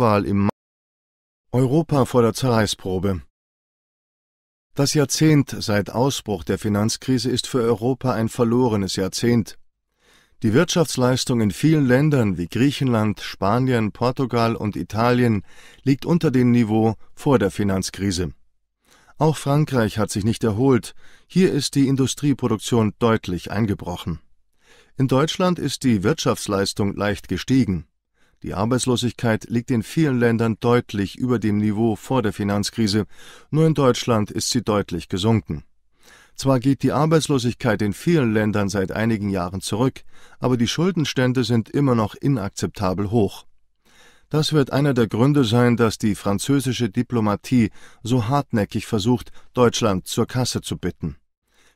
Wahl im Europa vor der Zerreißprobe. Das Jahrzehnt seit Ausbruch der Finanzkrise ist für Europa ein verlorenes Jahrzehnt. Die Wirtschaftsleistung in vielen Ländern wie Griechenland, Spanien, Portugal und Italien liegt unter dem Niveau vor der Finanzkrise. Auch Frankreich hat sich nicht erholt, hier ist die Industrieproduktion deutlich eingebrochen. In Deutschland ist die Wirtschaftsleistung leicht gestiegen die Arbeitslosigkeit liegt in vielen Ländern deutlich über dem Niveau vor der Finanzkrise, nur in Deutschland ist sie deutlich gesunken. Zwar geht die Arbeitslosigkeit in vielen Ländern seit einigen Jahren zurück, aber die Schuldenstände sind immer noch inakzeptabel hoch. Das wird einer der Gründe sein, dass die französische Diplomatie so hartnäckig versucht, Deutschland zur Kasse zu bitten.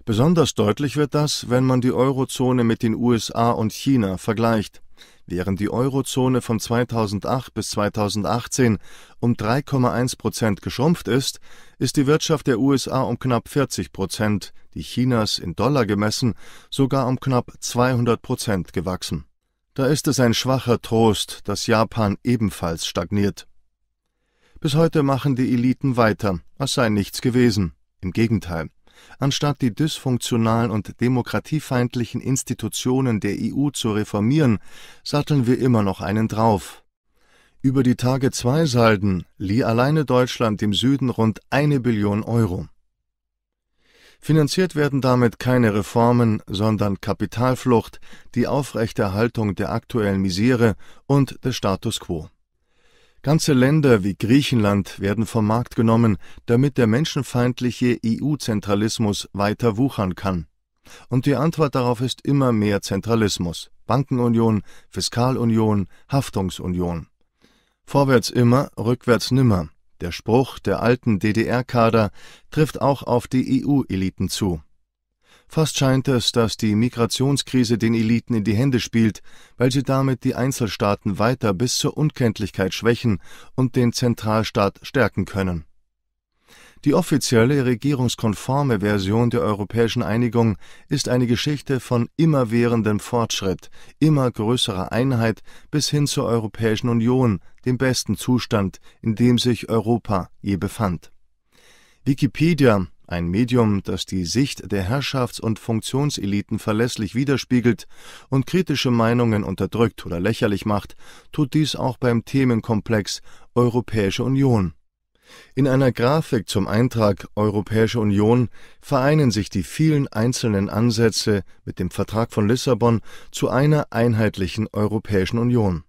Besonders deutlich wird das, wenn man die Eurozone mit den USA und China vergleicht während die Eurozone von 2008 bis 2018 um 3,1 Prozent geschrumpft ist, ist die Wirtschaft der USA um knapp 40 Prozent, die Chinas in Dollar gemessen sogar um knapp 200 Prozent gewachsen. Da ist es ein schwacher Trost, dass Japan ebenfalls stagniert. Bis heute machen die Eliten weiter, als sei nichts gewesen. Im Gegenteil. Anstatt die dysfunktionalen und demokratiefeindlichen Institutionen der EU zu reformieren, satteln wir immer noch einen drauf. Über die Tage zwei Salden lieh alleine Deutschland dem Süden rund eine Billion Euro. Finanziert werden damit keine Reformen, sondern Kapitalflucht, die Aufrechterhaltung der aktuellen Misere und des Status quo. Ganze Länder wie Griechenland werden vom Markt genommen, damit der menschenfeindliche EU-Zentralismus weiter wuchern kann. Und die Antwort darauf ist immer mehr Zentralismus, Bankenunion, Fiskalunion, Haftungsunion. Vorwärts immer, rückwärts nimmer. Der Spruch der alten DDR-Kader trifft auch auf die EU-Eliten zu. Fast scheint es, dass die Migrationskrise den Eliten in die Hände spielt, weil sie damit die Einzelstaaten weiter bis zur Unkenntlichkeit schwächen und den Zentralstaat stärken können. Die offizielle regierungskonforme Version der europäischen Einigung ist eine Geschichte von immerwährendem Fortschritt, immer größerer Einheit bis hin zur Europäischen Union, dem besten Zustand, in dem sich Europa je befand. Wikipedia, ein Medium, das die Sicht der Herrschafts- und Funktionseliten verlässlich widerspiegelt und kritische Meinungen unterdrückt oder lächerlich macht, tut dies auch beim Themenkomplex Europäische Union. In einer Grafik zum Eintrag Europäische Union vereinen sich die vielen einzelnen Ansätze mit dem Vertrag von Lissabon zu einer einheitlichen Europäischen Union.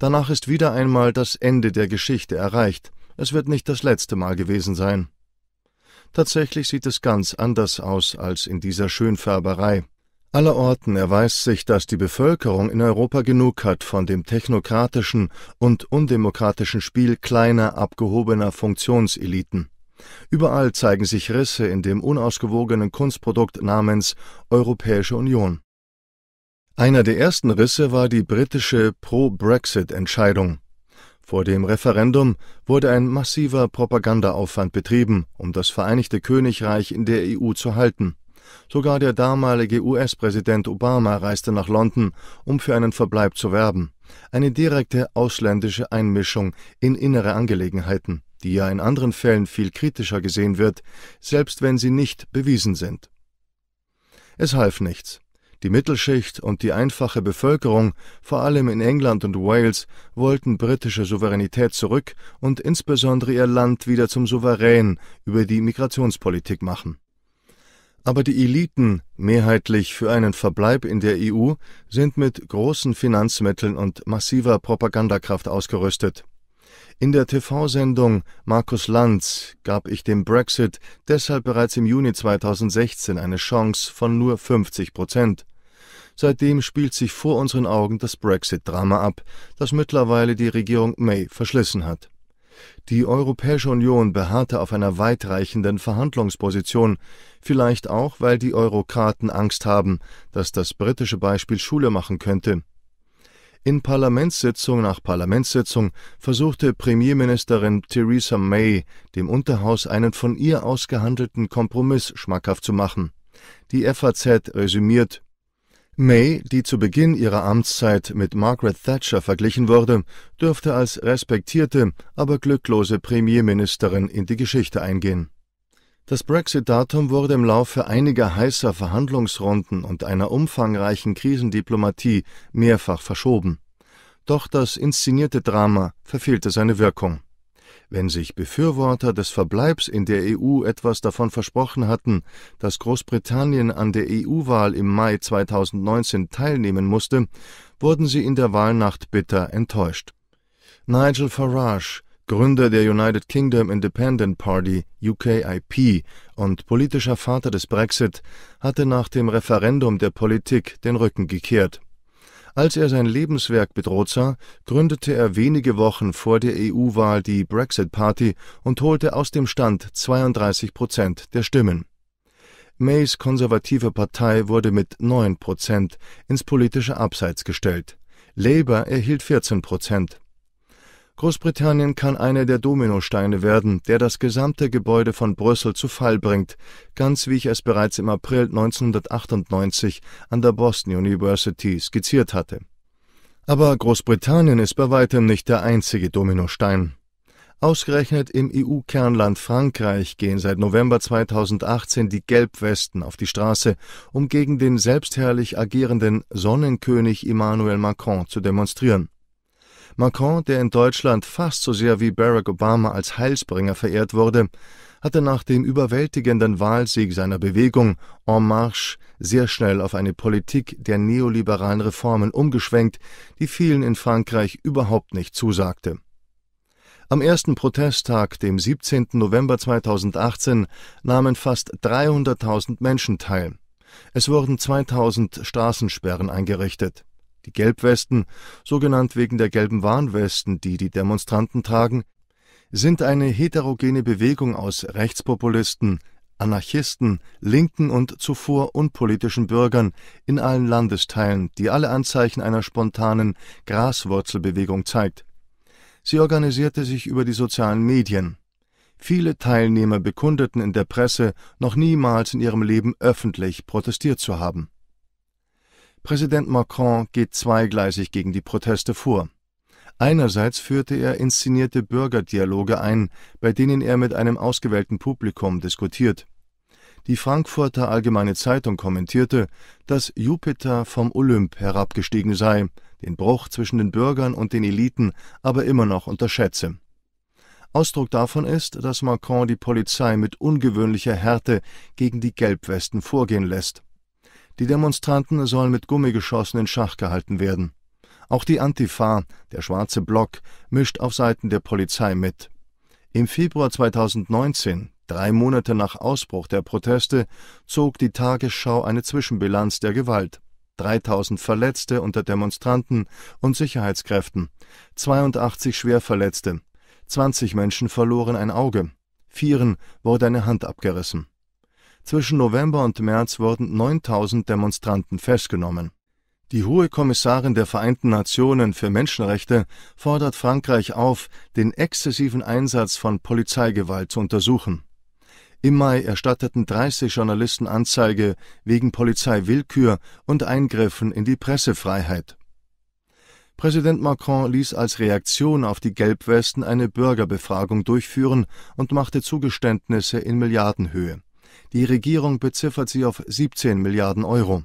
Danach ist wieder einmal das Ende der Geschichte erreicht, es wird nicht das letzte Mal gewesen sein. Tatsächlich sieht es ganz anders aus als in dieser Schönfärberei. Allerorten erweist sich, dass die Bevölkerung in Europa genug hat von dem technokratischen und undemokratischen Spiel kleiner, abgehobener Funktionseliten. Überall zeigen sich Risse in dem unausgewogenen Kunstprodukt namens Europäische Union. Einer der ersten Risse war die britische Pro-Brexit-Entscheidung. Vor dem Referendum wurde ein massiver Propagandaaufwand betrieben, um das Vereinigte Königreich in der EU zu halten. Sogar der damalige US-Präsident Obama reiste nach London, um für einen Verbleib zu werben. Eine direkte ausländische Einmischung in innere Angelegenheiten, die ja in anderen Fällen viel kritischer gesehen wird, selbst wenn sie nicht bewiesen sind. Es half nichts. Die Mittelschicht und die einfache Bevölkerung, vor allem in England und Wales, wollten britische Souveränität zurück und insbesondere ihr Land wieder zum Souverän über die Migrationspolitik machen. Aber die Eliten, mehrheitlich für einen Verbleib in der EU, sind mit großen Finanzmitteln und massiver Propagandakraft ausgerüstet in der TV-Sendung Markus Lanz gab ich dem Brexit deshalb bereits im Juni 2016 eine Chance von nur 50 Prozent. Seitdem spielt sich vor unseren Augen das Brexit-Drama ab, das mittlerweile die Regierung May verschlissen hat. Die Europäische Union beharrte auf einer weitreichenden Verhandlungsposition, vielleicht auch, weil die Eurokraten Angst haben, dass das britische Beispiel Schule machen könnte in Parlamentssitzung nach Parlamentssitzung versuchte Premierministerin Theresa May, dem Unterhaus einen von ihr ausgehandelten Kompromiss schmackhaft zu machen. Die FAZ resümiert May, die zu Beginn ihrer Amtszeit mit Margaret Thatcher verglichen wurde, dürfte als respektierte, aber glücklose Premierministerin in die Geschichte eingehen. Das Brexit-Datum wurde im Laufe einiger heißer Verhandlungsrunden und einer umfangreichen Krisendiplomatie mehrfach verschoben. Doch das inszenierte Drama verfehlte seine Wirkung. Wenn sich Befürworter des Verbleibs in der EU etwas davon versprochen hatten, dass Großbritannien an der EU-Wahl im Mai 2019 teilnehmen musste, wurden sie in der Wahlnacht bitter enttäuscht. Nigel Farage, Gründer der United Kingdom Independent Party UKIP und politischer Vater des Brexit, hatte nach dem Referendum der Politik den Rücken gekehrt. Als er sein Lebenswerk bedroht sah, gründete er wenige Wochen vor der EU-Wahl die Brexit Party und holte aus dem Stand 32 Prozent der Stimmen. Mays konservative Partei wurde mit 9 Prozent ins politische Abseits gestellt. Labour erhielt 14 Prozent. Großbritannien kann einer der Dominosteine werden, der das gesamte Gebäude von Brüssel zu Fall bringt, ganz wie ich es bereits im April 1998 an der Boston University skizziert hatte. Aber Großbritannien ist bei weitem nicht der einzige Dominostein. Ausgerechnet im EU-Kernland Frankreich gehen seit November 2018 die Gelbwesten auf die Straße, um gegen den selbstherrlich agierenden Sonnenkönig Emmanuel Macron zu demonstrieren. Macron, der in Deutschland fast so sehr wie Barack Obama als Heilsbringer verehrt wurde, hatte nach dem überwältigenden Wahlsieg seiner Bewegung En Marche sehr schnell auf eine Politik der neoliberalen Reformen umgeschwenkt, die vielen in Frankreich überhaupt nicht zusagte. Am ersten Protesttag, dem 17. November 2018, nahmen fast 300.000 Menschen teil. Es wurden 2000 Straßensperren eingerichtet. Die Gelbwesten, so genannt wegen der gelben Warnwesten, die die Demonstranten tragen, sind eine heterogene Bewegung aus Rechtspopulisten, Anarchisten, linken und zuvor unpolitischen Bürgern in allen Landesteilen, die alle Anzeichen einer spontanen Graswurzelbewegung zeigt. Sie organisierte sich über die sozialen Medien. Viele Teilnehmer bekundeten in der Presse, noch niemals in ihrem Leben öffentlich protestiert zu haben Präsident Macron geht zweigleisig gegen die Proteste vor. Einerseits führte er inszenierte Bürgerdialoge ein, bei denen er mit einem ausgewählten Publikum diskutiert. Die Frankfurter Allgemeine Zeitung kommentierte, dass Jupiter vom Olymp herabgestiegen sei, den Bruch zwischen den Bürgern und den Eliten aber immer noch unterschätze. Ausdruck davon ist, dass Macron die Polizei mit ungewöhnlicher Härte gegen die Gelbwesten vorgehen lässt. Die Demonstranten sollen mit Gummigeschossen in Schach gehalten werden. Auch die Antifa, der Schwarze Block, mischt auf Seiten der Polizei mit. Im Februar 2019, drei Monate nach Ausbruch der Proteste, zog die Tagesschau eine Zwischenbilanz der Gewalt. 3000 Verletzte unter Demonstranten und Sicherheitskräften, 82 Schwerverletzte, 20 Menschen verloren ein Auge, vieren wurde eine Hand abgerissen. Zwischen November und März wurden 9000 Demonstranten festgenommen. Die Hohe Kommissarin der Vereinten Nationen für Menschenrechte fordert Frankreich auf, den exzessiven Einsatz von Polizeigewalt zu untersuchen. Im Mai erstatteten 30 Journalisten Anzeige wegen Polizeiwillkür und Eingriffen in die Pressefreiheit. Präsident Macron ließ als Reaktion auf die Gelbwesten eine Bürgerbefragung durchführen und machte Zugeständnisse in Milliardenhöhe. Die Regierung beziffert sie auf 17 Milliarden Euro.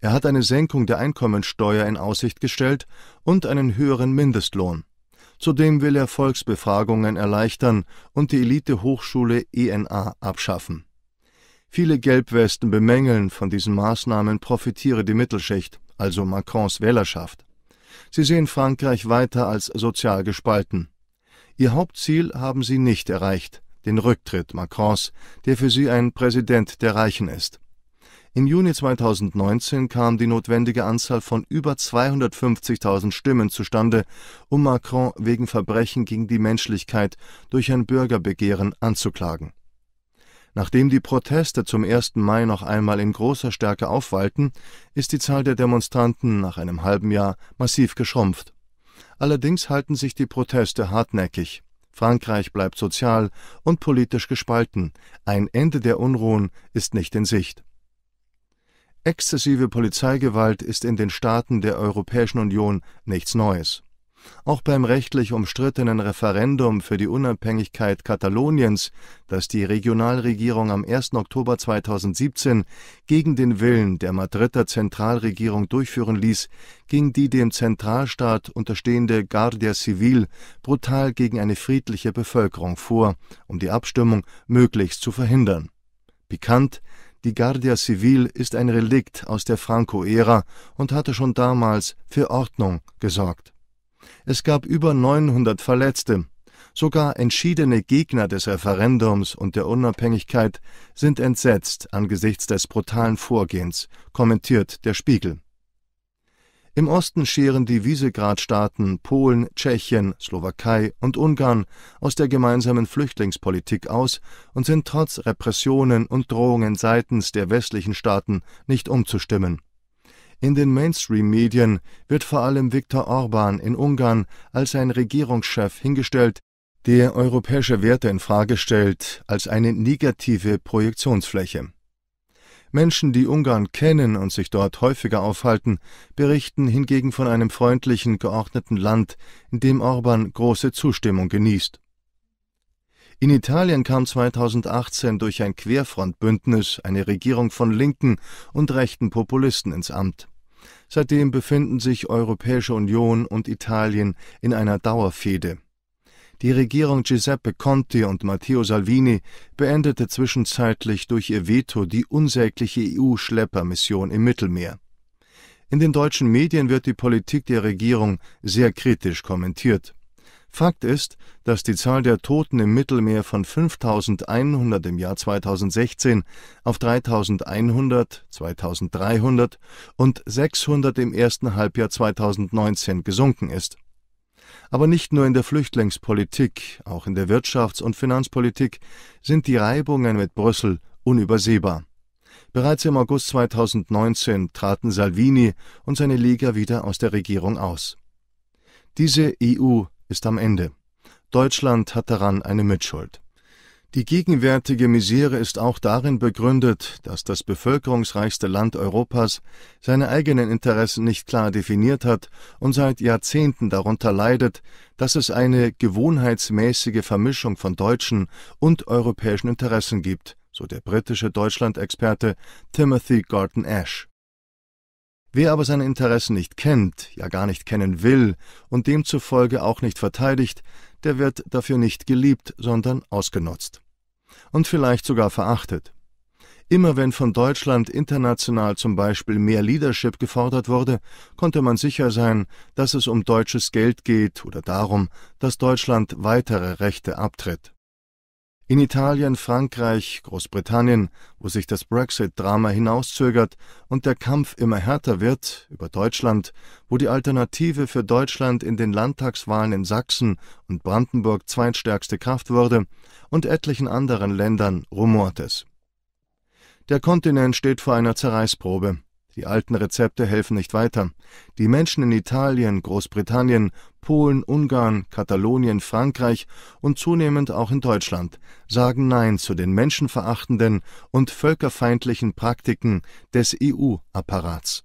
Er hat eine Senkung der Einkommensteuer in Aussicht gestellt und einen höheren Mindestlohn. Zudem will er Volksbefragungen erleichtern und die Elitehochschule ENA abschaffen. Viele Gelbwesten bemängeln, von diesen Maßnahmen profitiere die Mittelschicht, also Macrons Wählerschaft. Sie sehen Frankreich weiter als sozial gespalten. Ihr Hauptziel haben sie nicht erreicht, den Rücktritt Macrons, der für sie ein Präsident der Reichen ist. Im Juni 2019 kam die notwendige Anzahl von über 250.000 Stimmen zustande, um Macron wegen Verbrechen gegen die Menschlichkeit durch ein Bürgerbegehren anzuklagen. Nachdem die Proteste zum 1. Mai noch einmal in großer Stärke aufwallten, ist die Zahl der Demonstranten nach einem halben Jahr massiv geschrumpft. Allerdings halten sich die Proteste hartnäckig. Frankreich bleibt sozial und politisch gespalten, ein Ende der Unruhen ist nicht in Sicht. Exzessive Polizeigewalt ist in den Staaten der Europäischen Union nichts Neues auch beim rechtlich umstrittenen Referendum für die Unabhängigkeit Kataloniens, das die Regionalregierung am 1. Oktober 2017 gegen den Willen der Madrider Zentralregierung durchführen ließ, ging die dem Zentralstaat unterstehende Guardia Civil brutal gegen eine friedliche Bevölkerung vor, um die Abstimmung möglichst zu verhindern. Pikant, die Guardia Civil ist ein Relikt aus der Franco-Ära und hatte schon damals für Ordnung gesorgt. Es gab über 900 Verletzte. Sogar entschiedene Gegner des Referendums und der Unabhängigkeit sind entsetzt angesichts des brutalen Vorgehens, kommentiert der Spiegel. Im Osten scheren die Visegrad-Staaten Polen, Tschechien, Slowakei und Ungarn aus der gemeinsamen Flüchtlingspolitik aus und sind trotz Repressionen und Drohungen seitens der westlichen Staaten nicht umzustimmen. In den Mainstream-Medien wird vor allem Viktor Orban in Ungarn als ein Regierungschef hingestellt, der europäische Werte in Frage stellt, als eine negative Projektionsfläche. Menschen, die Ungarn kennen und sich dort häufiger aufhalten, berichten hingegen von einem freundlichen, geordneten Land, in dem Orban große Zustimmung genießt. In Italien kam 2018 durch ein Querfrontbündnis eine Regierung von linken und rechten Populisten ins Amt. Seitdem befinden sich Europäische Union und Italien in einer Dauerfehde. Die Regierung Giuseppe Conte und Matteo Salvini beendete zwischenzeitlich durch ihr Veto die unsägliche EU-Schleppermission im Mittelmeer. In den deutschen Medien wird die Politik der Regierung sehr kritisch kommentiert. Fakt ist, dass die Zahl der Toten im Mittelmeer von 5100 im Jahr 2016 auf 3100, 2300 und 600 im ersten Halbjahr 2019 gesunken ist. Aber nicht nur in der Flüchtlingspolitik, auch in der Wirtschafts- und Finanzpolitik sind die Reibungen mit Brüssel unübersehbar. Bereits im August 2019 traten Salvini und seine Liga wieder aus der Regierung aus. Diese EU ist am Ende. Deutschland hat daran eine Mitschuld. Die gegenwärtige Misere ist auch darin begründet, dass das bevölkerungsreichste Land Europas seine eigenen Interessen nicht klar definiert hat und seit Jahrzehnten darunter leidet, dass es eine gewohnheitsmäßige Vermischung von deutschen und europäischen Interessen gibt, so der britische Deutschland-Experte Timothy Gordon Ash. Wer aber seine Interessen nicht kennt, ja gar nicht kennen will und demzufolge auch nicht verteidigt, der wird dafür nicht geliebt, sondern ausgenutzt. Und vielleicht sogar verachtet. Immer wenn von Deutschland international zum Beispiel mehr Leadership gefordert wurde, konnte man sicher sein, dass es um deutsches Geld geht oder darum, dass Deutschland weitere Rechte abtritt. In Italien, Frankreich, Großbritannien, wo sich das Brexit-Drama hinauszögert und der Kampf immer härter wird, über Deutschland, wo die Alternative für Deutschland in den Landtagswahlen in Sachsen und Brandenburg zweitstärkste Kraft wurde, und etlichen anderen Ländern rumort es. Der Kontinent steht vor einer Zerreißprobe. Die alten Rezepte helfen nicht weiter. Die Menschen in Italien, Großbritannien, Polen, Ungarn, Katalonien, Frankreich und zunehmend auch in Deutschland sagen Nein zu den menschenverachtenden und völkerfeindlichen Praktiken des EU-Apparats.